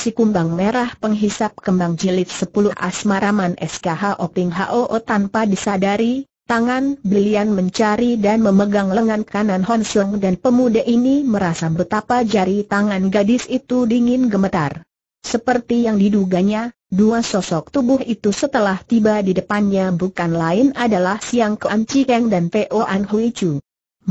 Si kumbang merah penghisap kembang jilid 10 asmaraman SKH Oping HOO tanpa disadari, tangan belian mencari dan memegang lengan kanan Hon Seng dan pemuda ini merasa betapa jari tangan gadis itu dingin gemetar. Seperti yang diduganya, dua sosok tubuh itu setelah tiba di depannya bukan lain adalah Siang Chi Cikeng dan P.O. An Hui Chu.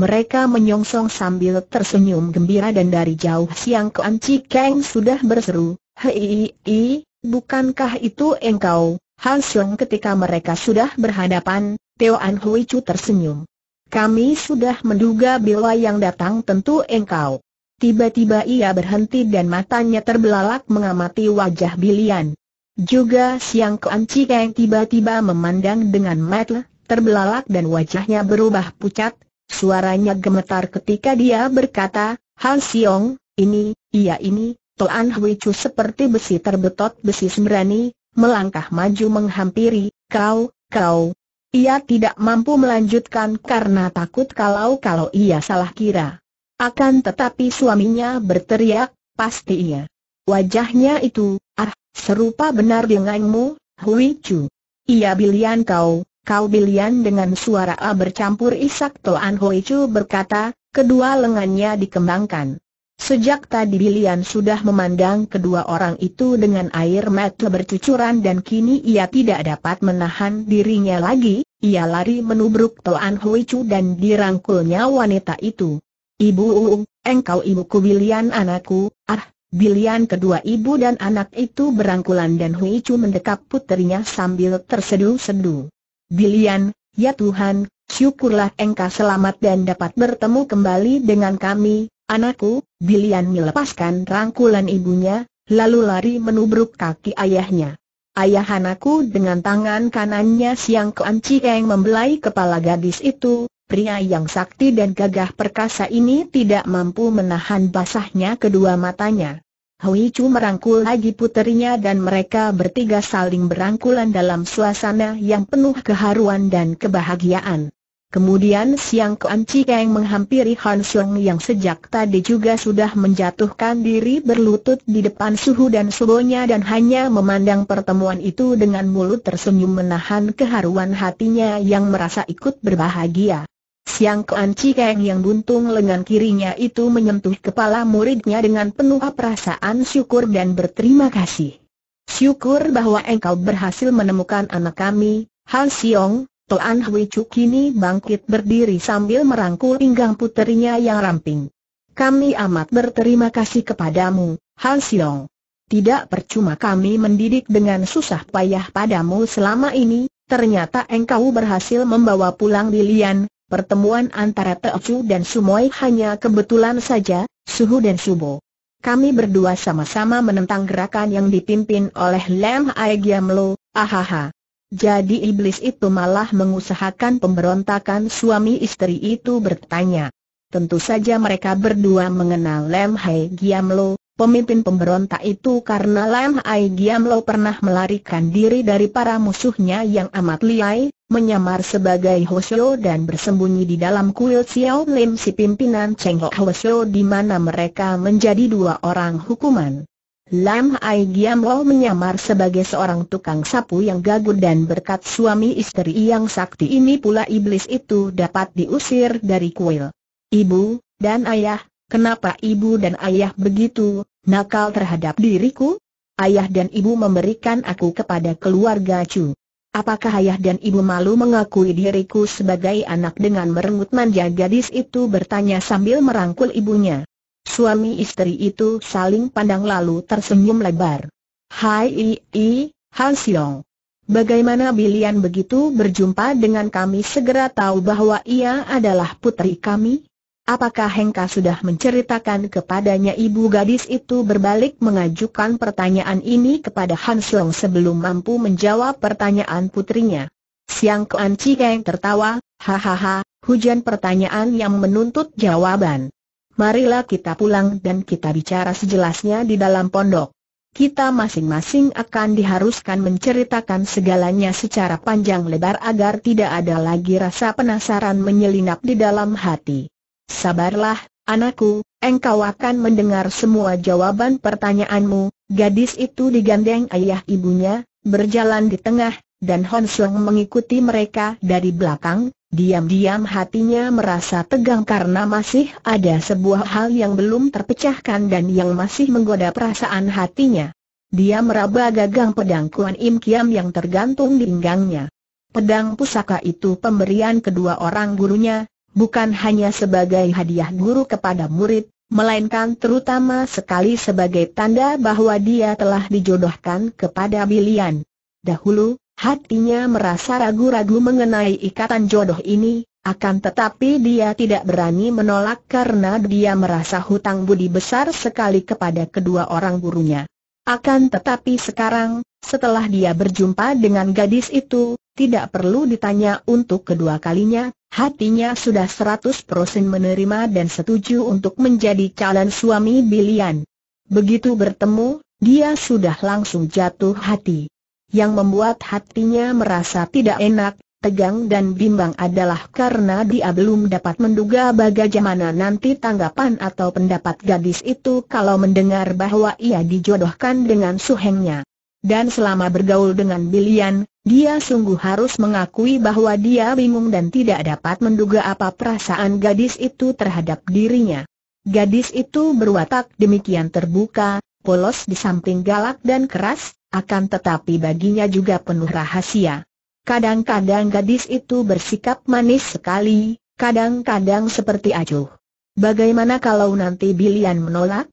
Mereka menyongsong sambil tersenyum gembira dan dari jauh siang Kuan Chi Kang sudah berseru, Hei, bukankah itu engkau, Han Xiong ketika mereka sudah berhadapan, Teo An Hui Chu tersenyum. Kami sudah menduga bila yang datang tentu engkau. Tiba-tiba ia berhenti dan matanya terbelalak mengamati wajah Bilian. Juga siang Kuan Chi Kang tiba-tiba memandang dengan mata terbelalak dan wajahnya berubah pucat, Suaranya gemetar ketika dia berkata, Han Siong, ini, iya ini, Toan Hui Chu seperti besi terbetot besi sembrani, melangkah maju menghampiri, kau, kau. Ia tidak mampu melanjutkan karena takut kalau-kalau ia salah kira. Akan tetapi suaminya berteriak, pasti iya. Wajahnya itu, ah, serupa benar denganmu, Hui Chu. Ia bilian kau, Kau Bilian dengan suara A bercampur isak Toan Hoi Chu berkata, kedua lengannya dikembangkan. Sejak tadi Bilian sudah memandang kedua orang itu dengan air mata bercucuran dan kini ia tidak dapat menahan dirinya lagi, ia lari menubruk Toan Hui Chu dan dirangkulnya wanita itu. Ibu Uung, engkau ibuku Bilian anakku, ah, Bilian kedua ibu dan anak itu berangkulan dan Hui Chu mendekap putrinya sambil terseduh-seduh. Bilian, ya Tuhan, syukurlah engkau selamat dan dapat bertemu kembali dengan kami, anakku, Bilian melepaskan rangkulan ibunya, lalu lari menubruk kaki ayahnya. Ayah anakku dengan tangan kanannya Siang ke yang membelai kepala gadis itu, pria yang sakti dan gagah perkasa ini tidak mampu menahan basahnya kedua matanya. Hui Chu merangkul lagi puterinya dan mereka bertiga saling berangkulan dalam suasana yang penuh keharuan dan kebahagiaan. Kemudian Siang Kuan Chikeng menghampiri Han yang sejak tadi juga sudah menjatuhkan diri berlutut di depan suhu dan subonya dan hanya memandang pertemuan itu dengan mulut tersenyum menahan keharuan hatinya yang merasa ikut berbahagia. Siang Kuan Cikeng yang buntung lengan kirinya itu menyentuh kepala muridnya dengan penuh perasaan syukur dan berterima kasih. Syukur bahwa engkau berhasil menemukan anak kami, Han Siong, Toan Hui Chu kini bangkit berdiri sambil merangkul pinggang puterinya yang ramping. Kami amat berterima kasih kepadamu, Han Siong. Tidak percuma kami mendidik dengan susah payah padamu selama ini, ternyata engkau berhasil membawa pulang Lilian, pertemuan antara Teocu dan Sumoy hanya kebetulan saja, Suhu dan Subo. Kami berdua sama-sama menentang gerakan yang dipimpin oleh Lam Aigiamlo, ahaha. Jadi iblis itu malah mengusahakan pemberontakan suami istri itu bertanya. Tentu saja mereka berdua mengenal Lem Hai Giamlo, pemimpin pemberontak itu karena Lem Hai Giamlo pernah melarikan diri dari para musuhnya yang amat liai, menyamar sebagai Hoshio dan bersembunyi di dalam kuil Xiao Lim si pimpinan Cheng Ho Hoshio di mana mereka menjadi dua orang hukuman. Lam Ai Giam Lo menyamar sebagai seorang tukang sapu yang gagut dan berkat suami istri yang sakti ini pula iblis itu dapat diusir dari kuil. Ibu, dan ayah, kenapa ibu dan ayah begitu nakal terhadap diriku? Ayah dan ibu memberikan aku kepada keluarga Chu. Apakah ayah dan ibu malu mengakui diriku sebagai anak dengan merenggut manja gadis itu bertanya sambil merangkul ibunya. Suami istri itu saling pandang lalu tersenyum lebar. Hai i, i Han Siong. Bagaimana Bilian begitu berjumpa dengan kami segera tahu bahwa ia adalah putri kami? Apakah Hengka sudah menceritakan kepadanya ibu gadis itu berbalik mengajukan pertanyaan ini kepada Han sebelum mampu menjawab pertanyaan putrinya? Siang Kuan Chikeng tertawa, hahaha, hujan pertanyaan yang menuntut jawaban. Marilah kita pulang dan kita bicara sejelasnya di dalam pondok. Kita masing-masing akan diharuskan menceritakan segalanya secara panjang lebar agar tidak ada lagi rasa penasaran menyelinap di dalam hati. Sabarlah, anakku, engkau akan mendengar semua jawaban pertanyaanmu. Gadis itu digandeng ayah ibunya, berjalan di tengah, dan Hon Sung mengikuti mereka dari belakang. Diam-diam hatinya merasa tegang karena masih ada sebuah hal yang belum terpecahkan dan yang masih menggoda perasaan hatinya. Dia meraba gagang pedang Kuan Im Kiam yang tergantung di pinggangnya. Pedang pusaka itu pemberian kedua orang gurunya, bukan hanya sebagai hadiah guru kepada murid, melainkan terutama sekali sebagai tanda bahwa dia telah dijodohkan kepada Bilian. Dahulu, hatinya merasa ragu-ragu mengenai ikatan jodoh ini, akan tetapi dia tidak berani menolak karena dia merasa hutang budi besar sekali kepada kedua orang gurunya. Akan tetapi sekarang, setelah dia berjumpa dengan gadis itu, tidak perlu ditanya untuk kedua kalinya, hatinya sudah seratus 100% menerima dan setuju untuk menjadi calon suami Bilian. Begitu bertemu, dia sudah langsung jatuh hati. Yang membuat hatinya merasa tidak enak, tegang dan bimbang adalah karena dia belum dapat menduga bagaimana nanti tanggapan atau pendapat gadis itu kalau mendengar bahwa ia dijodohkan dengan suhengnya. Dan selama bergaul dengan Bilian, dia sungguh harus mengakui bahwa dia bingung dan tidak dapat menduga apa perasaan gadis itu terhadap dirinya. Gadis itu berwatak demikian terbuka, polos di samping galak dan keras, akan tetapi baginya juga penuh rahasia. Kadang-kadang gadis itu bersikap manis sekali, kadang-kadang seperti acuh. Bagaimana kalau nanti Bilian menolak?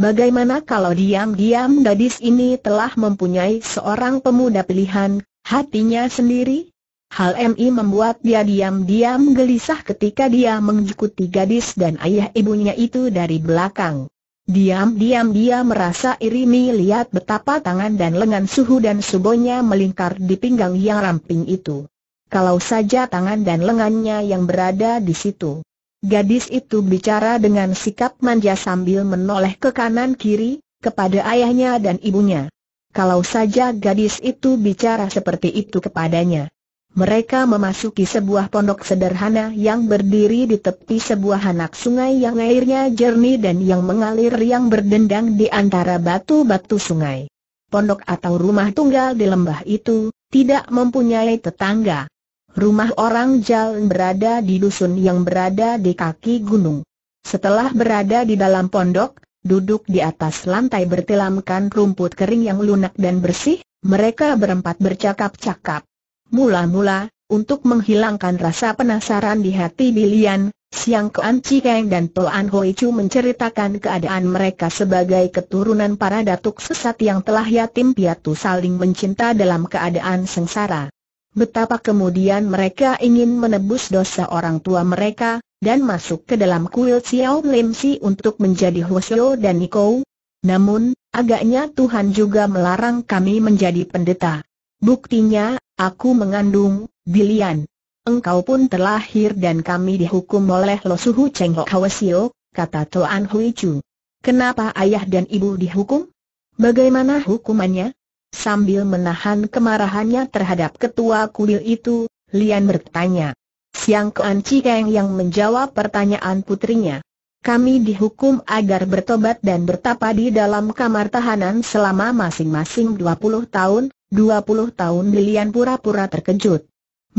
Bagaimana kalau diam-diam gadis ini telah mempunyai seorang pemuda pilihan, hatinya sendiri? Hal MI membuat dia diam-diam gelisah ketika dia mengikuti gadis dan ayah ibunya itu dari belakang. Diam-diam dia merasa iri melihat betapa tangan dan lengan suhu dan subonya melingkar di pinggang yang ramping itu. Kalau saja tangan dan lengannya yang berada di situ. Gadis itu bicara dengan sikap manja sambil menoleh ke kanan kiri, kepada ayahnya dan ibunya. Kalau saja gadis itu bicara seperti itu kepadanya. Mereka memasuki sebuah pondok sederhana yang berdiri di tepi sebuah anak sungai yang airnya jernih dan yang mengalir yang berdendang di antara batu-batu sungai. Pondok atau rumah tunggal di lembah itu, tidak mempunyai tetangga. Rumah orang Jalan berada di dusun yang berada di kaki gunung. Setelah berada di dalam pondok, duduk di atas lantai bertilamkan rumput kering yang lunak dan bersih, mereka berempat bercakap-cakap. Mula-mula, untuk menghilangkan rasa penasaran di hati Bilian, Siang Kuan Cikeng dan Toan Hoi Chu menceritakan keadaan mereka sebagai keturunan para datuk sesat yang telah yatim piatu saling mencinta dalam keadaan sengsara. Betapa kemudian mereka ingin menebus dosa orang tua mereka, dan masuk ke dalam kuil Xiao Lim Si untuk menjadi Huo dan Niko. Namun, agaknya Tuhan juga melarang kami menjadi pendeta. Buktinya, aku mengandung, Bilian. Engkau pun terlahir dan kami dihukum oleh Lo Suhu Cheng Ho Hwasyo, kata Tuan Hui Chu. Kenapa ayah dan ibu dihukum? Bagaimana hukumannya? Sambil menahan kemarahannya terhadap ketua kuil itu, Lian bertanya. Siang Kuan Cikeng yang menjawab pertanyaan putrinya. Kami dihukum agar bertobat dan bertapa di dalam kamar tahanan selama masing-masing 20 tahun, 20 tahun Lian pura-pura terkejut.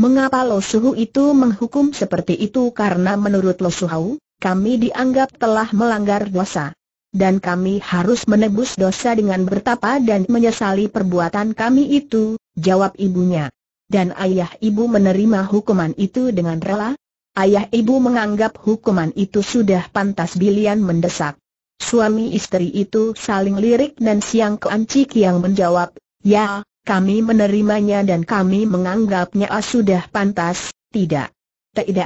Mengapa Lo itu menghukum seperti itu karena menurut Lo kami dianggap telah melanggar dosa dan kami harus menebus dosa dengan bertapa dan menyesali perbuatan kami itu, jawab ibunya. Dan ayah ibu menerima hukuman itu dengan rela? Ayah ibu menganggap hukuman itu sudah pantas bilian mendesak. Suami istri itu saling lirik dan siang keancik yang menjawab, ya, kami menerimanya dan kami menganggapnya sudah pantas, tidak. Tidak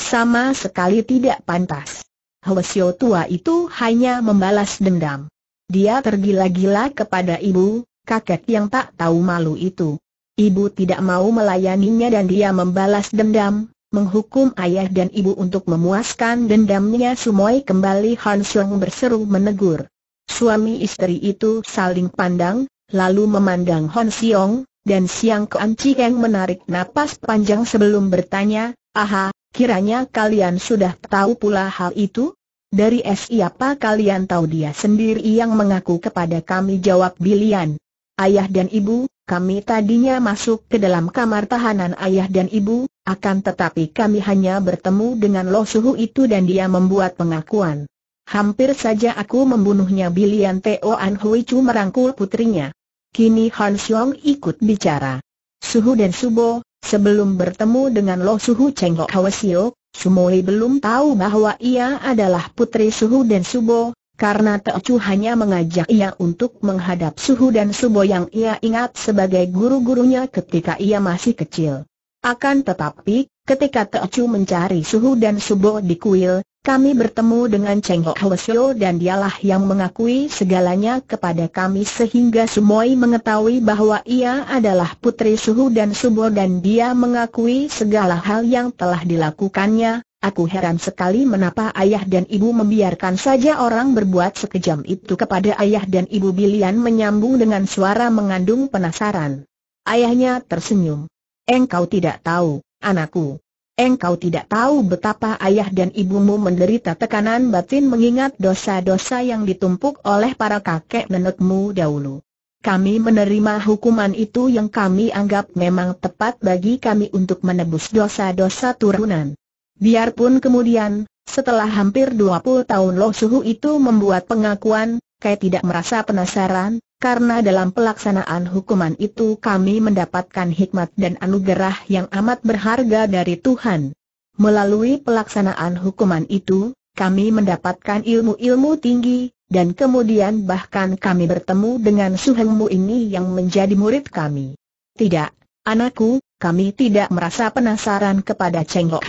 Sama sekali tidak pantas. Hwasyo tua itu hanya membalas dendam. Dia tergila-gila kepada ibu, kakek yang tak tahu malu itu. Ibu tidak mau melayaninya dan dia membalas dendam, menghukum ayah dan ibu untuk memuaskan dendamnya Sumoi kembali Han berseru menegur. Suami istri itu saling pandang, lalu memandang Han Siong, dan Siang Kuan Cikeng menarik napas panjang sebelum bertanya, Aha, kiranya kalian sudah tahu pula hal itu? Dari siapa kalian tahu dia sendiri yang mengaku kepada kami jawab Bilian. Ayah dan ibu, kami tadinya masuk ke dalam kamar tahanan ayah dan ibu, akan tetapi kami hanya bertemu dengan Lo Suhu itu dan dia membuat pengakuan. Hampir saja aku membunuhnya Bilian Teo An Hui Chu merangkul putrinya. Kini Han Xiong ikut bicara. Suhu dan Subo, sebelum bertemu dengan Lo Suhu Cheng Ho Hwasio, Sumoli belum tahu bahwa ia adalah putri Suhu dan Subo, karena Teocu hanya mengajak ia untuk menghadap Suhu dan Subo yang ia ingat sebagai guru-gurunya ketika ia masih kecil. Akan tetapi, ketika Teocu mencari Suhu dan Subo di kuil, kami bertemu dengan Cheng Ho Hwasyo dan dialah yang mengakui segalanya kepada kami sehingga Sumoi mengetahui bahwa ia adalah putri Suhu dan Subo dan dia mengakui segala hal yang telah dilakukannya. Aku heran sekali menapa ayah dan ibu membiarkan saja orang berbuat sekejam itu kepada ayah dan ibu Bilian menyambung dengan suara mengandung penasaran. Ayahnya tersenyum. Engkau tidak tahu, anakku. Engkau tidak tahu betapa ayah dan ibumu menderita tekanan batin mengingat dosa-dosa yang ditumpuk oleh para kakek nenekmu dahulu. Kami menerima hukuman itu yang kami anggap memang tepat bagi kami untuk menebus dosa-dosa turunan. Biarpun kemudian, setelah hampir 20 tahun loh Suhu itu membuat pengakuan, kayak tidak merasa penasaran, karena dalam pelaksanaan hukuman itu kami mendapatkan hikmat dan anugerah yang amat berharga dari Tuhan. Melalui pelaksanaan hukuman itu, kami mendapatkan ilmu-ilmu tinggi, dan kemudian bahkan kami bertemu dengan suhengmu ini yang menjadi murid kami. Tidak, anakku, kami tidak merasa penasaran kepada Cheng Ho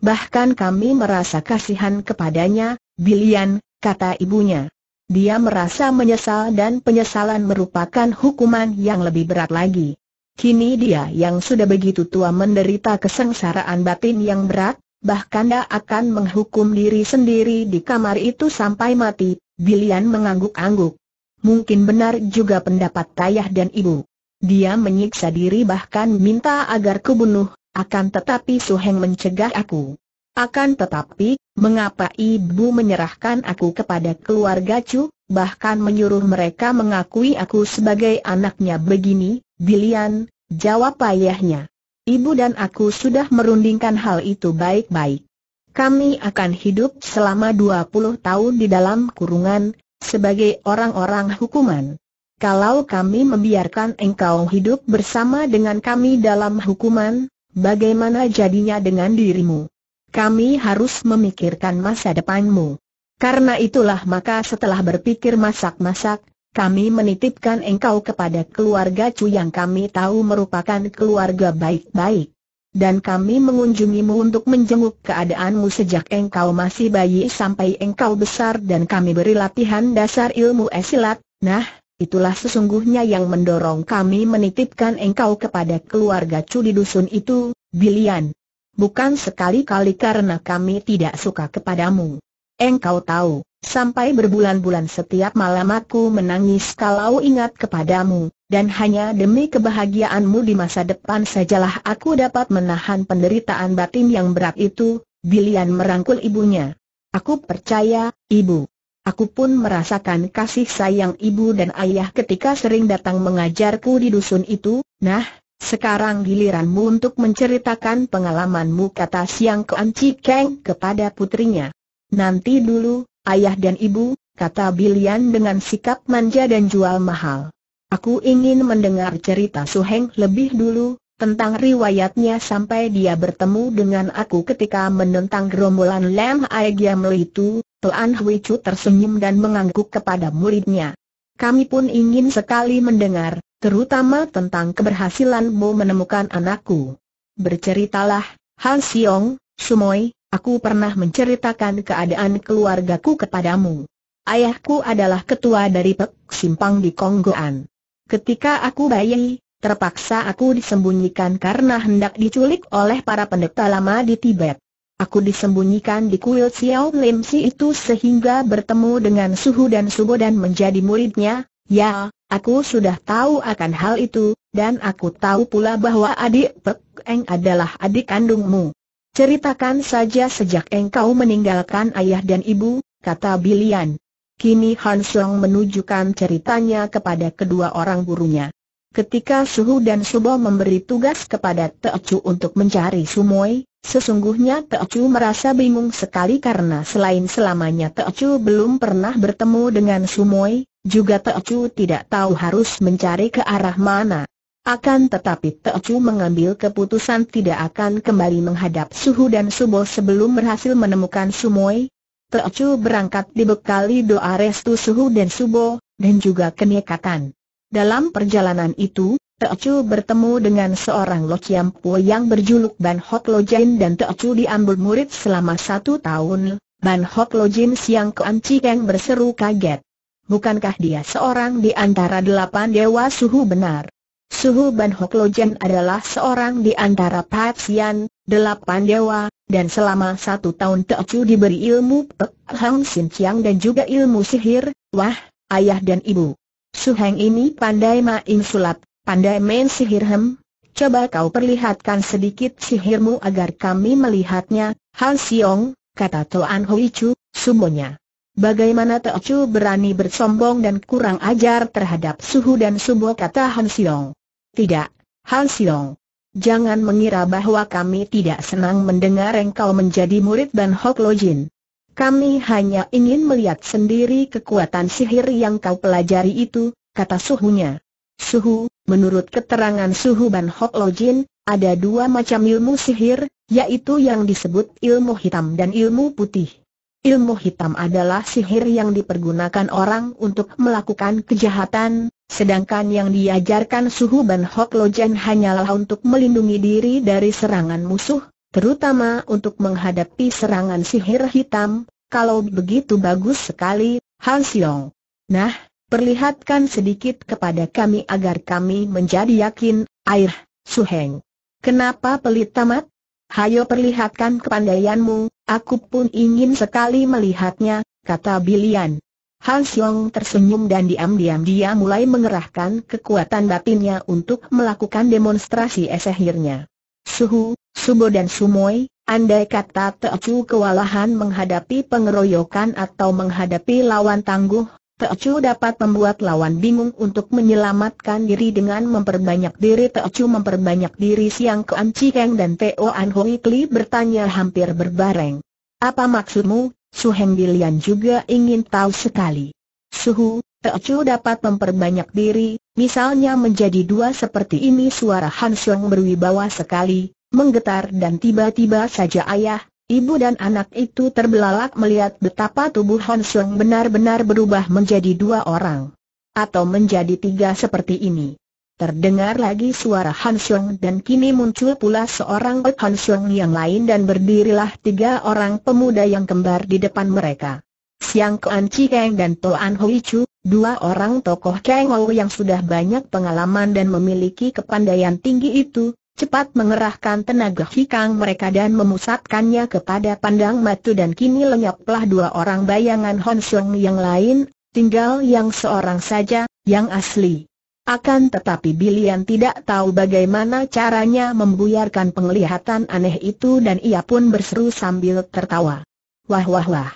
Bahkan kami merasa kasihan kepadanya, Bilian, kata ibunya. Dia merasa menyesal dan penyesalan merupakan hukuman yang lebih berat lagi. Kini dia yang sudah begitu tua menderita kesengsaraan batin yang berat, bahkan dia akan menghukum diri sendiri di kamar itu sampai mati, Bilian mengangguk-angguk. Mungkin benar juga pendapat ayah dan ibu. Dia menyiksa diri bahkan minta agar kubunuh, akan tetapi Suheng mencegah aku. Akan tetapi, mengapa ibu menyerahkan aku kepada keluarga Chu, bahkan menyuruh mereka mengakui aku sebagai anaknya begini, Bilian, jawab ayahnya. Ibu dan aku sudah merundingkan hal itu baik-baik. Kami akan hidup selama 20 tahun di dalam kurungan, sebagai orang-orang hukuman. Kalau kami membiarkan engkau hidup bersama dengan kami dalam hukuman, bagaimana jadinya dengan dirimu? kami harus memikirkan masa depanmu. Karena itulah maka setelah berpikir masak-masak, kami menitipkan engkau kepada keluarga Cu yang kami tahu merupakan keluarga baik-baik. Dan kami mengunjungimu untuk menjenguk keadaanmu sejak engkau masih bayi sampai engkau besar dan kami beri latihan dasar ilmu esilat, nah, Itulah sesungguhnya yang mendorong kami menitipkan engkau kepada keluarga Cu di dusun itu, Bilian bukan sekali-kali karena kami tidak suka kepadamu. Engkau tahu, sampai berbulan-bulan setiap malam aku menangis kalau ingat kepadamu, dan hanya demi kebahagiaanmu di masa depan sajalah aku dapat menahan penderitaan batin yang berat itu, Bilian merangkul ibunya. Aku percaya, ibu. Aku pun merasakan kasih sayang ibu dan ayah ketika sering datang mengajarku di dusun itu, nah, sekarang giliranmu untuk menceritakan pengalamanmu kata Siang Kuan Cikeng kepada putrinya. Nanti dulu, ayah dan ibu, kata Bilian dengan sikap manja dan jual mahal. Aku ingin mendengar cerita Su Heng lebih dulu, tentang riwayatnya sampai dia bertemu dengan aku ketika menentang gerombolan Lam Aigiam itu, Tuan Hui Chu tersenyum dan mengangguk kepada muridnya. Kami pun ingin sekali mendengar, terutama tentang keberhasilanmu menemukan anakku. Berceritalah, Han Siong, Sumoy, aku pernah menceritakan keadaan keluargaku kepadamu. Ayahku adalah ketua dari Pek Simpang di Konggoan. Ketika aku bayi, terpaksa aku disembunyikan karena hendak diculik oleh para pendeta lama di Tibet. Aku disembunyikan di kuil Xiao Lim Si itu sehingga bertemu dengan Suhu dan Subo dan menjadi muridnya. Ya, aku sudah tahu akan hal itu, dan aku tahu pula bahwa adik Pek Eng adalah adik kandungmu. Ceritakan saja sejak engkau meninggalkan ayah dan ibu, kata Bilian. Kini Han Song menunjukkan ceritanya kepada kedua orang gurunya. Ketika Suhu dan Subo memberi tugas kepada Teocu untuk mencari Sumoi, Sesungguhnya Teocu merasa bingung sekali karena selain selamanya Teocu belum pernah bertemu dengan Sumoi, juga Teocu tidak tahu harus mencari ke arah mana. Akan tetapi Teocu mengambil keputusan tidak akan kembali menghadap Suhu dan Subo sebelum berhasil menemukan Sumoi. Teocu berangkat dibekali doa restu Suhu dan Subo, dan juga kenyekatan. Dalam perjalanan itu, Teocu bertemu dengan seorang Lo Chiam Po yang berjuluk Ban Hok Lo Jin dan Teocu diambil murid selama satu tahun. Ban Hok Lo Jin Siang Kuan Cikeng berseru kaget. Bukankah dia seorang di antara delapan dewa suhu benar? Suhu Ban Hok Lo Jin adalah seorang di antara Patsian, delapan dewa, dan selama satu tahun Teocu diberi ilmu Pek Hang Sin Chiang dan juga ilmu sihir, wah, ayah dan ibu. Suheng ini pandai main sulap, Pandai main sihir hem? Coba kau perlihatkan sedikit sihirmu agar kami melihatnya, Han Siong, kata Toan Hui Chu, sumonya. Bagaimana Teo Chu berani bersombong dan kurang ajar terhadap suhu dan Sumo kata Han Siong. Tidak, Han Siong. Jangan mengira bahwa kami tidak senang mendengar engkau menjadi murid Ban Hok Jin. Kami hanya ingin melihat sendiri kekuatan sihir yang kau pelajari itu, kata suhunya. Suhu, menurut keterangan Suhu Ban Hok Lo Jin, ada dua macam ilmu sihir, yaitu yang disebut ilmu hitam dan ilmu putih. Ilmu hitam adalah sihir yang dipergunakan orang untuk melakukan kejahatan, sedangkan yang diajarkan Suhu Ban Hok Lo Jin hanyalah untuk melindungi diri dari serangan musuh, terutama untuk menghadapi serangan sihir hitam, kalau begitu bagus sekali, Han Siong. Nah, perlihatkan sedikit kepada kami agar kami menjadi yakin, air, suheng. Kenapa pelit amat? Hayo perlihatkan kepandaianmu, aku pun ingin sekali melihatnya, kata Bilian. Han Xiong tersenyum dan diam-diam dia mulai mengerahkan kekuatan batinnya untuk melakukan demonstrasi esehirnya. Suhu, Subo dan Sumoi, andai kata Teocu kewalahan menghadapi pengeroyokan atau menghadapi lawan tangguh, Teochu dapat membuat lawan bingung untuk menyelamatkan diri dengan memperbanyak diri Teochu memperbanyak diri Siang ke Cikeng dan Teo An Kli bertanya hampir berbareng. Apa maksudmu? Su Heng Dilian juga ingin tahu sekali. Suhu, Teochu dapat memperbanyak diri, misalnya menjadi dua seperti ini suara Han Xiong berwibawa sekali, menggetar dan tiba-tiba saja ayah, Ibu dan anak itu terbelalak melihat betapa tubuh Hon benar-benar berubah menjadi dua orang. Atau menjadi tiga seperti ini. Terdengar lagi suara Han dan kini muncul pula seorang Han Sung yang lain dan berdirilah tiga orang pemuda yang kembar di depan mereka. Siang Kuan Chikeng dan Toan Hui Chu, dua orang tokoh Kang yang sudah banyak pengalaman dan memiliki kepandaian tinggi itu, cepat mengerahkan tenaga hikang mereka dan memusatkannya kepada pandang matu dan kini lenyaplah dua orang bayangan Honsung yang lain, tinggal yang seorang saja, yang asli. Akan tetapi Bilian tidak tahu bagaimana caranya membuyarkan penglihatan aneh itu dan ia pun berseru sambil tertawa. Wah wah wah.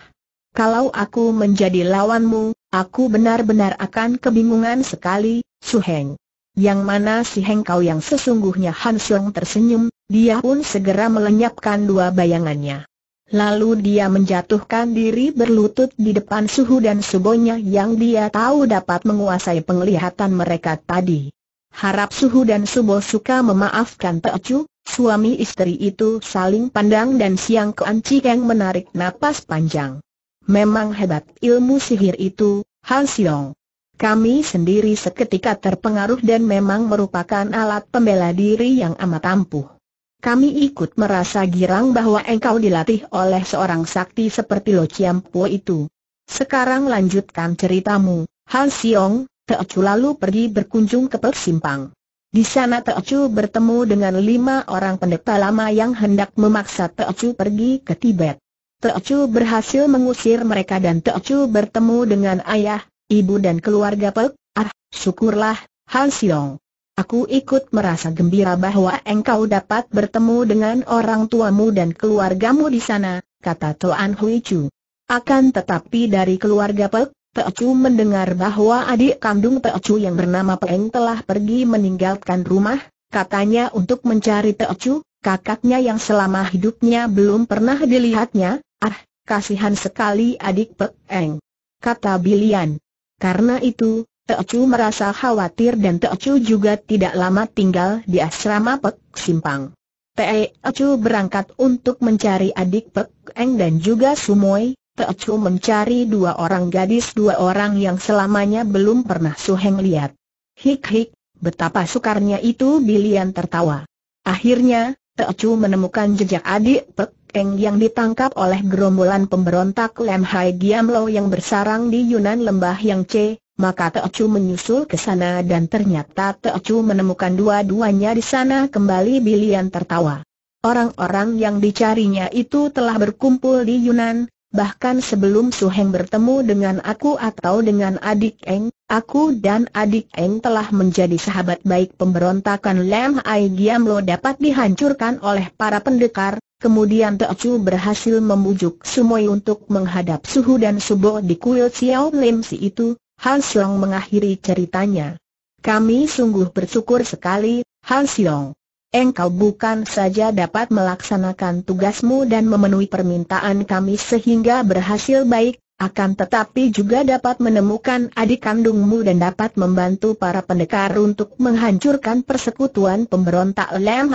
Kalau aku menjadi lawanmu, aku benar-benar akan kebingungan sekali, Suheng. Yang mana si Hengkau yang sesungguhnya Han tersenyum, dia pun segera melenyapkan dua bayangannya. Lalu dia menjatuhkan diri berlutut di depan suhu dan subonya yang dia tahu dapat menguasai penglihatan mereka tadi. Harap suhu dan subo suka memaafkan Teocu, suami istri itu saling pandang dan siang keanci yang menarik napas panjang. Memang hebat ilmu sihir itu, Han Siong. Kami sendiri seketika terpengaruh dan memang merupakan alat pembela diri yang amat ampuh. Kami ikut merasa girang bahwa engkau dilatih oleh seorang sakti seperti Lo Chiampo itu. Sekarang lanjutkan ceritamu, Han Siong, Teocu lalu pergi berkunjung ke Persimpang. Di sana Teocu bertemu dengan lima orang pendeta lama yang hendak memaksa Teocu pergi ke Tibet. Teocu berhasil mengusir mereka dan Teocu bertemu dengan ayah, ibu dan keluarga Pek, ah, syukurlah, Han Siong. Aku ikut merasa gembira bahwa engkau dapat bertemu dengan orang tuamu dan keluargamu di sana, kata Toan Hui Chu. Akan tetapi dari keluarga Pek, Pek Chu mendengar bahwa adik kandung Pek Chu yang bernama Eng telah pergi meninggalkan rumah, katanya untuk mencari Pek Chu, kakaknya yang selama hidupnya belum pernah dilihatnya, ah, kasihan sekali adik Pek Eng. Kata Bilian. Karena itu, Teocu merasa khawatir dan Teocu juga tidak lama tinggal di asrama Pek Simpang. Teocu berangkat untuk mencari adik Pek Eng dan juga Sumoy. Teocu mencari dua orang gadis dua orang yang selamanya belum pernah Suheng lihat. Hik-hik, betapa sukarnya itu Bilian tertawa. Akhirnya, Teocu menemukan jejak adik Pekeng yang ditangkap oleh gerombolan pemberontak Lem Hai Giam Lo yang bersarang di Yunan Lembah Yang C, maka Teocu menyusul ke sana dan ternyata Teocu menemukan dua-duanya di sana kembali Bilian tertawa. Orang-orang yang dicarinya itu telah berkumpul di Yunan, bahkan sebelum Su Heng bertemu dengan aku atau dengan adik Eng, aku dan adik Eng telah menjadi sahabat baik pemberontakan Lam Ai Giam Lo dapat dihancurkan oleh para pendekar, kemudian Chu berhasil membujuk Sumoi untuk menghadap Suhu dan Subo di kuil Xiao Lim Si itu, Han Xiong mengakhiri ceritanya. Kami sungguh bersyukur sekali, Han Xiong engkau bukan saja dapat melaksanakan tugasmu dan memenuhi permintaan kami sehingga berhasil baik, akan tetapi juga dapat menemukan adik kandungmu dan dapat membantu para pendekar untuk menghancurkan persekutuan pemberontak Lem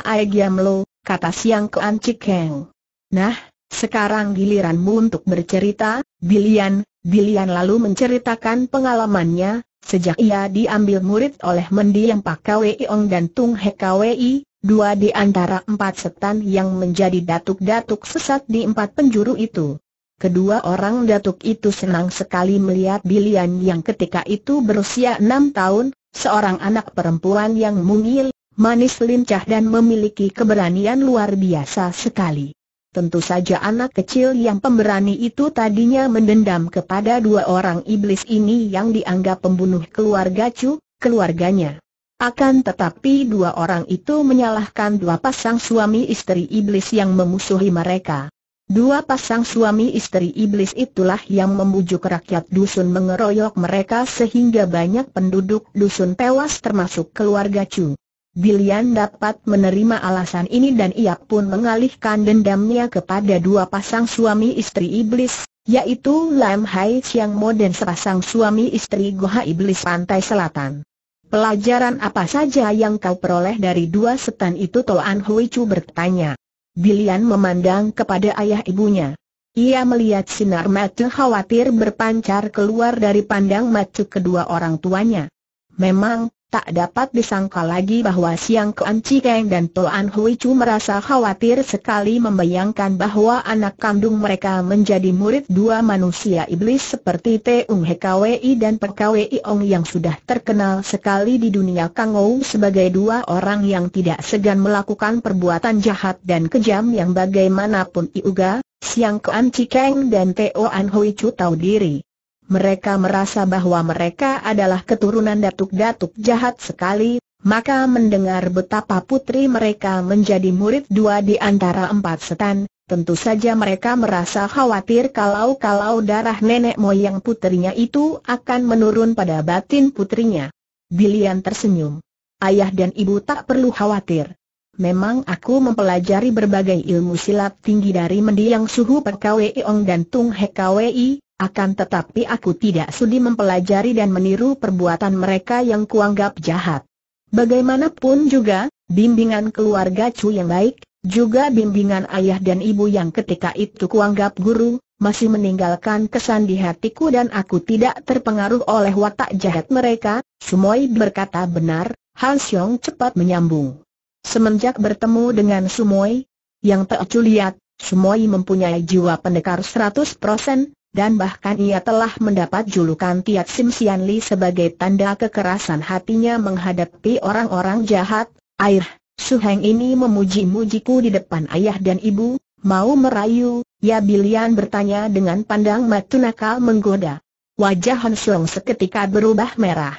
Lo, kata Siang Kuan Cikeng. Nah, sekarang giliranmu untuk bercerita, Bilian, Bilian lalu menceritakan pengalamannya, Sejak ia diambil murid oleh mendiang Pak Kwei Ong dan Tung He Kwei, dua di antara empat setan yang menjadi datuk-datuk sesat di empat penjuru itu. Kedua orang datuk itu senang sekali melihat Bilian yang ketika itu berusia enam tahun, seorang anak perempuan yang mungil, manis lincah dan memiliki keberanian luar biasa sekali. Tentu saja anak kecil yang pemberani itu tadinya mendendam kepada dua orang iblis ini yang dianggap pembunuh keluarga Chu, keluarganya. Akan tetapi dua orang itu menyalahkan dua pasang suami istri iblis yang memusuhi mereka. Dua pasang suami istri iblis itulah yang membujuk rakyat dusun mengeroyok mereka sehingga banyak penduduk dusun tewas termasuk keluarga Chu. Bilian dapat menerima alasan ini dan ia pun mengalihkan dendamnya kepada dua pasang suami istri iblis, yaitu Lam Hai Siang Mo dan sepasang suami istri Goha Iblis Pantai Selatan. Pelajaran apa saja yang kau peroleh dari dua setan itu Toan Hui Chu bertanya. Bilian memandang kepada ayah ibunya. Ia melihat sinar mata khawatir berpancar keluar dari pandang mata kedua orang tuanya. Memang, Tak dapat disangka lagi bahwa Siang Kuan Cikeng dan Toan Hui Chu merasa khawatir sekali membayangkan bahwa anak kandung mereka menjadi murid dua manusia iblis seperti Teung Hekawi dan Pekawi Ong yang sudah terkenal sekali di dunia Kangou sebagai dua orang yang tidak segan melakukan perbuatan jahat dan kejam yang bagaimanapun Iuga, Siang Kuan Cikeng dan Toan Hui Chu tahu diri mereka merasa bahwa mereka adalah keturunan datuk-datuk jahat sekali, maka mendengar betapa putri mereka menjadi murid dua di antara empat setan, tentu saja mereka merasa khawatir kalau-kalau darah nenek moyang putrinya itu akan menurun pada batin putrinya. Bilian tersenyum. Ayah dan ibu tak perlu khawatir. Memang aku mempelajari berbagai ilmu silat tinggi dari mendiang suhu Pekawei Ong dan Tung Hekawei, akan tetapi aku tidak sudi mempelajari dan meniru perbuatan mereka yang kuanggap jahat. Bagaimanapun juga, bimbingan keluarga Chu yang baik, juga bimbingan ayah dan ibu yang ketika itu kuanggap guru, masih meninggalkan kesan di hatiku dan aku tidak terpengaruh oleh watak jahat mereka, Sumoi berkata benar, Han Xiong cepat menyambung. Semenjak bertemu dengan Sumoi, yang tak Teocu lihat, Sumoi mempunyai jiwa pendekar 100%, dan bahkan ia telah mendapat julukan Tiat Sim Sian Li sebagai tanda kekerasan hatinya menghadapi orang-orang jahat. Air, Suheng ini memuji-mujiku di depan ayah dan ibu, mau merayu, ya Bilian bertanya dengan pandang mata nakal menggoda. Wajah Han Sung seketika berubah merah.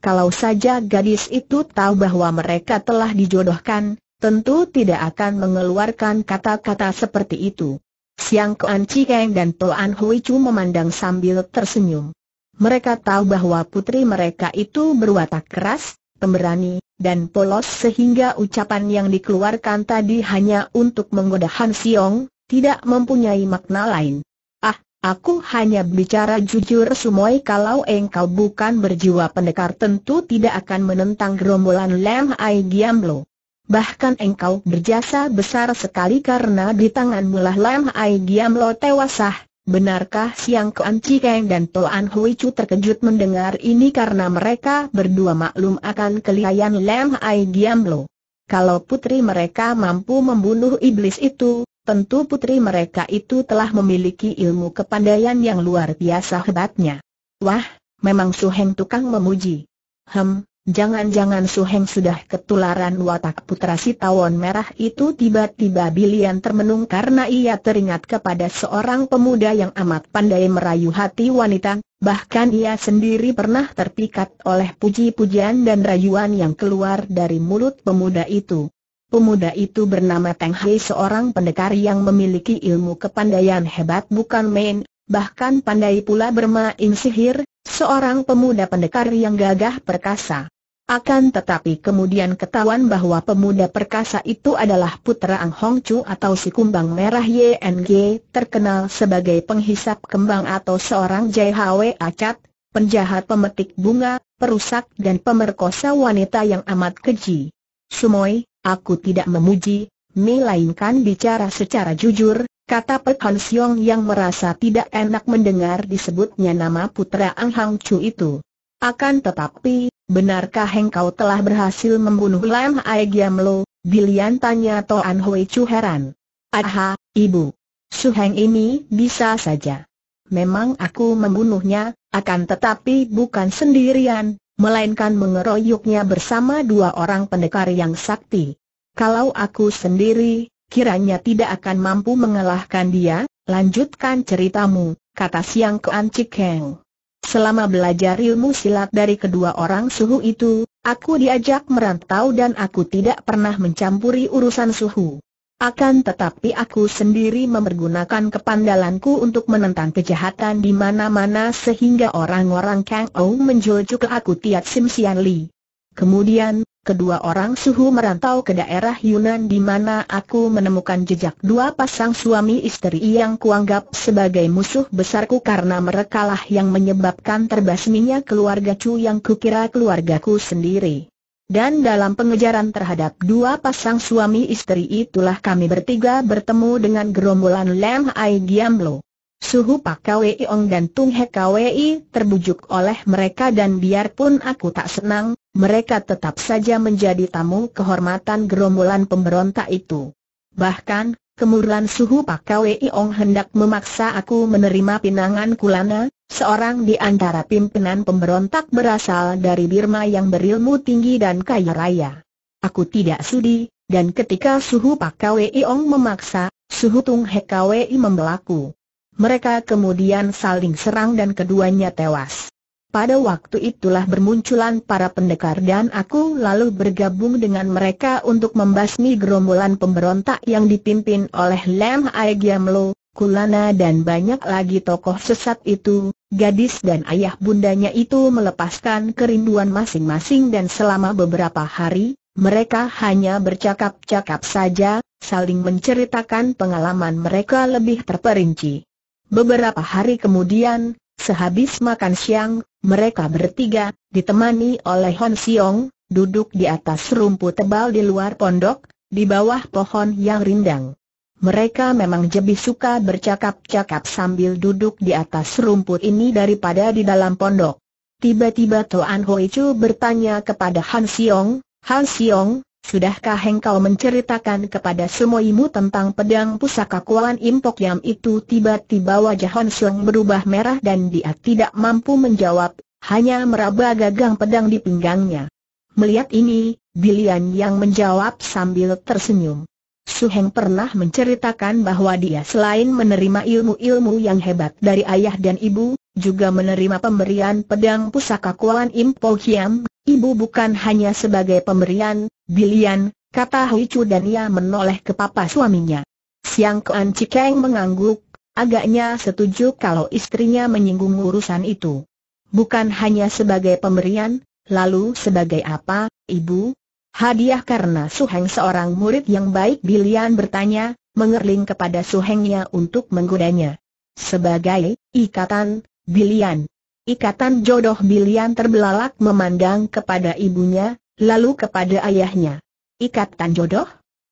Kalau saja gadis itu tahu bahwa mereka telah dijodohkan, tentu tidak akan mengeluarkan kata-kata seperti itu. Siang Kuan Cikeng dan Toan Hui Chu memandang sambil tersenyum. Mereka tahu bahwa putri mereka itu berwatak keras, pemberani, dan polos sehingga ucapan yang dikeluarkan tadi hanya untuk menggoda Han Siong, tidak mempunyai makna lain. Ah, aku hanya bicara jujur Sumoy kalau engkau bukan berjiwa pendekar tentu tidak akan menentang gerombolan Lam Ai Giamlo. Bahkan engkau berjasa besar sekali karena di tanganmu lah Lam Hai Giam Lo tewasah. Benarkah Siang Kuan Cikeng dan Toan Hui Chu terkejut mendengar ini karena mereka berdua maklum akan kelihayan Lam Hai Giam Lo. Kalau putri mereka mampu membunuh iblis itu, tentu putri mereka itu telah memiliki ilmu kepandaian yang luar biasa hebatnya. Wah, memang Su Heng tukang memuji. Hem, Jangan-jangan Suheng sudah ketularan watak putra si tawon merah itu tiba-tiba Bilian termenung karena ia teringat kepada seorang pemuda yang amat pandai merayu hati wanita, bahkan ia sendiri pernah terpikat oleh puji-pujian dan rayuan yang keluar dari mulut pemuda itu. Pemuda itu bernama Teng Hai seorang pendekar yang memiliki ilmu kepandaian hebat bukan main, bahkan pandai pula bermain sihir, seorang pemuda pendekar yang gagah perkasa. Akan tetapi kemudian ketahuan bahwa pemuda perkasa itu adalah putra Ang Hong Chu atau si kumbang merah YNG, terkenal sebagai penghisap kembang atau seorang JHW acat, penjahat pemetik bunga, perusak dan pemerkosa wanita yang amat keji. Sumoy, aku tidak memuji, melainkan bicara secara jujur, kata Pek Han Siong yang merasa tidak enak mendengar disebutnya nama putra Ang Hong Chu itu. Akan tetapi, benarkah engkau telah berhasil membunuh Lam Hai Giam Lo? Bilian tanya Toan Hui Chu heran. Aha, ibu. Suheng ini bisa saja. Memang aku membunuhnya, akan tetapi bukan sendirian, melainkan mengeroyoknya bersama dua orang pendekar yang sakti. Kalau aku sendiri, kiranya tidak akan mampu mengalahkan dia, lanjutkan ceritamu, kata Siang keancik heng. Selama belajar ilmu silat dari kedua orang suhu itu, aku diajak merantau dan aku tidak pernah mencampuri urusan suhu. Akan tetapi aku sendiri memergunakan kepandalanku untuk menentang kejahatan di mana-mana sehingga orang-orang Kang Ou menjuljuk ke aku Tiat Sim Sian Li. Kemudian, kedua orang suhu merantau ke daerah Yunan di mana aku menemukan jejak dua pasang suami istri yang kuanggap sebagai musuh besarku karena mereka lah yang menyebabkan terbasminya keluarga Chu yang kukira keluargaku sendiri. Dan dalam pengejaran terhadap dua pasang suami istri itulah kami bertiga bertemu dengan gerombolan Lam Ai Giamlo. Suhu Pak Kwei Ong dan Tung He Kwei terbujuk oleh mereka dan biarpun aku tak senang, mereka tetap saja menjadi tamu kehormatan gerombolan pemberontak itu. Bahkan, kemurlan Suhu Pak Kwei Ong hendak memaksa aku menerima pinangan Kulana, seorang di antara pimpinan pemberontak berasal dari Birma yang berilmu tinggi dan kaya raya. Aku tidak sudi, dan ketika Suhu Pak Kwei Ong memaksa, Suhu Tung He Kwei membelaku. Mereka kemudian saling serang dan keduanya tewas. Pada waktu itulah bermunculan para pendekar dan aku lalu bergabung dengan mereka untuk membasmi gerombolan pemberontak yang dipimpin oleh Lem Aegyamlo, Kulana dan banyak lagi tokoh sesat itu, gadis dan ayah bundanya itu melepaskan kerinduan masing-masing dan selama beberapa hari, mereka hanya bercakap-cakap saja, saling menceritakan pengalaman mereka lebih terperinci. Beberapa hari kemudian, sehabis makan siang, mereka bertiga, ditemani oleh Hon Siong, duduk di atas rumput tebal di luar pondok, di bawah pohon yang rindang. Mereka memang lebih suka bercakap-cakap sambil duduk di atas rumput ini daripada di dalam pondok. Tiba-tiba Toan Hoi Chu bertanya kepada Han Siong, Han Siong, Sudahkah engkau menceritakan kepada semuimu tentang pedang pusaka Kuan impok yang itu? Tiba-tiba wajah Hon berubah merah dan dia tidak mampu menjawab, hanya meraba gagang pedang di pinggangnya. Melihat ini, Bilian yang menjawab sambil tersenyum. Su Heng pernah menceritakan bahwa dia selain menerima ilmu-ilmu yang hebat dari ayah dan ibu, juga menerima pemberian pedang pusaka Kuan Im Po Kiam, ibu bukan hanya sebagai pemberian, bilian, kata Hui Chu dan ia menoleh ke papa suaminya. Siang Kuan Cikeng mengangguk, agaknya setuju kalau istrinya menyinggung urusan itu. Bukan hanya sebagai pemberian, lalu sebagai apa, ibu, Hadiah karena Suheng seorang murid yang baik Bilian bertanya, mengerling kepada Suhengnya untuk menggodanya. Sebagai ikatan, Bilian. Ikatan jodoh Bilian terbelalak memandang kepada ibunya, lalu kepada ayahnya. Ikatan jodoh?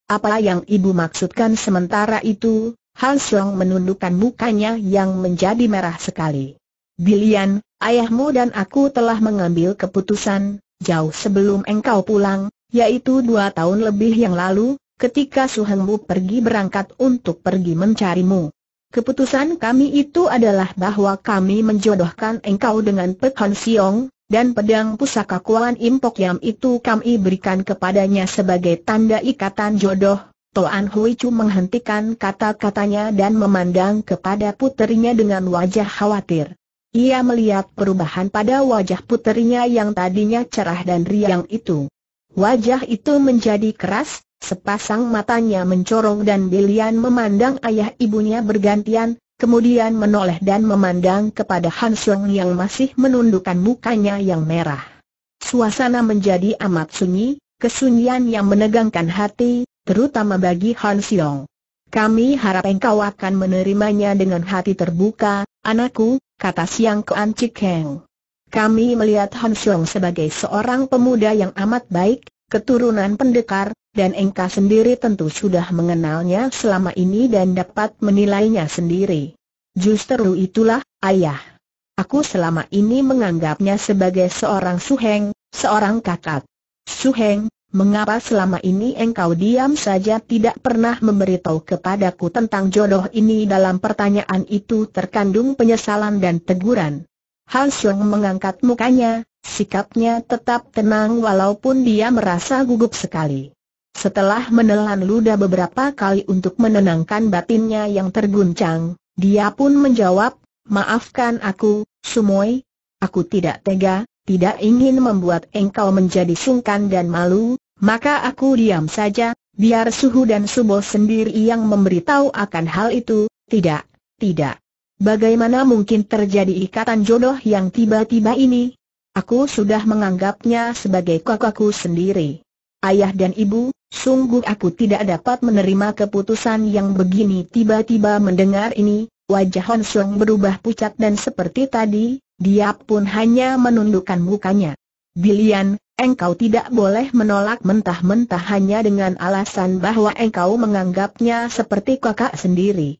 Apa yang ibu maksudkan sementara itu, Han Song menundukkan mukanya yang menjadi merah sekali. Bilian, ayahmu dan aku telah mengambil keputusan, jauh sebelum engkau pulang, yaitu dua tahun lebih yang lalu, ketika Su Heng pergi berangkat untuk pergi mencarimu. Keputusan kami itu adalah bahwa kami menjodohkan engkau dengan Pek Han Siong, dan pedang pusaka Kuan Impok Yam itu kami berikan kepadanya sebagai tanda ikatan jodoh. Toan Hui Chu menghentikan kata-katanya dan memandang kepada puterinya dengan wajah khawatir. Ia melihat perubahan pada wajah puterinya yang tadinya cerah dan riang itu. Wajah itu menjadi keras, sepasang matanya mencorong dan Bilian memandang ayah ibunya bergantian, kemudian menoleh dan memandang kepada Han yang masih menundukkan mukanya yang merah. Suasana menjadi amat sunyi, kesunyian yang menegangkan hati, terutama bagi Han Kami harap engkau akan menerimanya dengan hati terbuka, anakku, kata Siang Cik Heng. Kami melihat Han Xiong sebagai seorang pemuda yang amat baik, keturunan pendekar, dan Engka sendiri tentu sudah mengenalnya selama ini dan dapat menilainya sendiri. Justru itulah, ayah. Aku selama ini menganggapnya sebagai seorang suheng, seorang kakak. Suheng, mengapa selama ini engkau diam saja tidak pernah memberitahu kepadaku tentang jodoh ini dalam pertanyaan itu terkandung penyesalan dan teguran. Han Seng mengangkat mukanya, sikapnya tetap tenang walaupun dia merasa gugup sekali. Setelah menelan luda beberapa kali untuk menenangkan batinnya yang terguncang, dia pun menjawab, Maafkan aku, Sumoy. Aku tidak tega, tidak ingin membuat engkau menjadi sungkan dan malu, maka aku diam saja, biar Suhu dan Subo sendiri yang memberitahu akan hal itu, tidak, tidak. Bagaimana mungkin terjadi ikatan jodoh yang tiba-tiba ini? Aku sudah menganggapnya sebagai kakakku sendiri. Ayah dan ibu, sungguh aku tidak dapat menerima keputusan yang begini tiba-tiba mendengar ini. Wajah Hon Sung berubah pucat dan seperti tadi, dia pun hanya menundukkan mukanya. Bilian, engkau tidak boleh menolak mentah-mentah hanya dengan alasan bahwa engkau menganggapnya seperti kakak sendiri.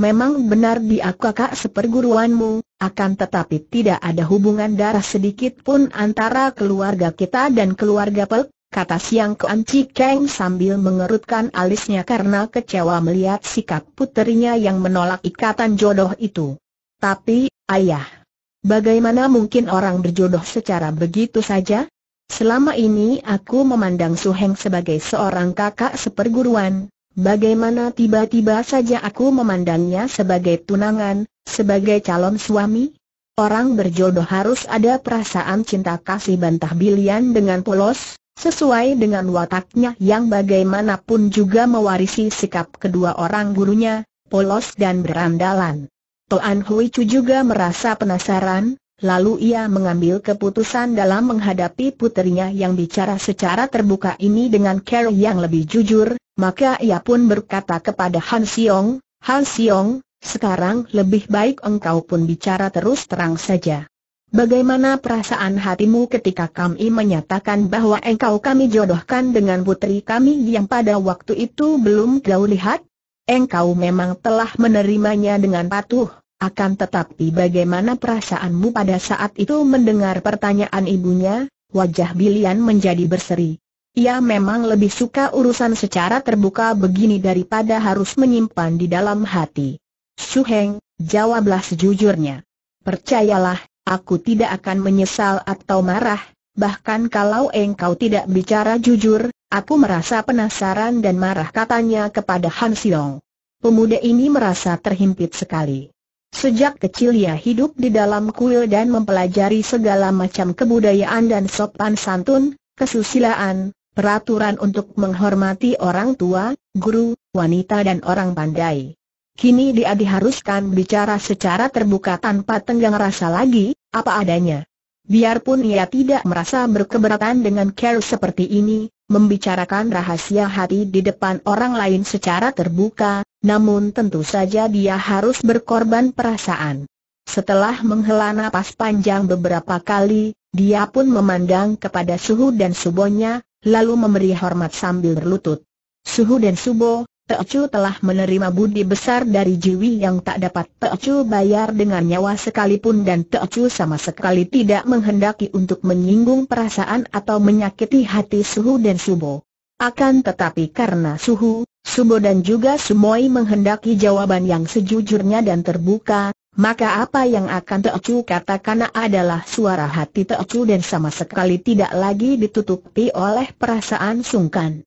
Memang benar dia kak seperguruanmu, akan tetapi tidak ada hubungan darah sedikit pun antara keluarga kita dan keluarga Pek, kata Siang ke Anci sambil mengerutkan alisnya karena kecewa melihat sikap puterinya yang menolak ikatan jodoh itu. Tapi, ayah, bagaimana mungkin orang berjodoh secara begitu saja? Selama ini aku memandang Su Heng sebagai seorang kakak seperguruan, Bagaimana tiba-tiba saja aku memandangnya sebagai tunangan, sebagai calon suami? Orang berjodoh harus ada perasaan cinta kasih bantah Bilian dengan polos, sesuai dengan wataknya yang bagaimanapun juga mewarisi sikap kedua orang gurunya, polos dan berandalan. Toan Hui Chu juga merasa penasaran, Lalu ia mengambil keputusan dalam menghadapi putrinya yang bicara secara terbuka ini dengan cara yang lebih jujur, maka ia pun berkata kepada Han Siong, Han Siong, sekarang lebih baik engkau pun bicara terus terang saja. Bagaimana perasaan hatimu ketika kami menyatakan bahwa engkau kami jodohkan dengan putri kami yang pada waktu itu belum kau lihat? Engkau memang telah menerimanya dengan patuh, akan tetapi bagaimana perasaanmu pada saat itu mendengar pertanyaan ibunya, wajah Bilian menjadi berseri. Ia memang lebih suka urusan secara terbuka begini daripada harus menyimpan di dalam hati. Suheng, jawablah sejujurnya. Percayalah, aku tidak akan menyesal atau marah, bahkan kalau engkau tidak bicara jujur, aku merasa penasaran dan marah katanya kepada Han Siong. Pemuda ini merasa terhimpit sekali. Sejak kecil ia hidup di dalam kuil dan mempelajari segala macam kebudayaan dan sopan santun, kesusilaan, peraturan untuk menghormati orang tua, guru, wanita dan orang pandai. Kini dia diharuskan bicara secara terbuka tanpa tenggang rasa lagi, apa adanya. Biarpun ia tidak merasa berkeberatan dengan Carol seperti ini, membicarakan rahasia hati di depan orang lain secara terbuka, namun tentu saja dia harus berkorban perasaan. Setelah menghela napas panjang beberapa kali, dia pun memandang kepada Suhu dan Subonya, lalu memberi hormat sambil berlutut. Suhu dan Subo, Teocu telah menerima budi besar dari Jiwi yang tak dapat Teocu bayar dengan nyawa sekalipun dan Teocu sama sekali tidak menghendaki untuk menyinggung perasaan atau menyakiti hati Suhu dan Subo. Akan tetapi karena Suhu, Subo dan juga Sumoi menghendaki jawaban yang sejujurnya dan terbuka, maka apa yang akan Teocu katakan adalah suara hati Teocu dan sama sekali tidak lagi ditutupi oleh perasaan sungkan.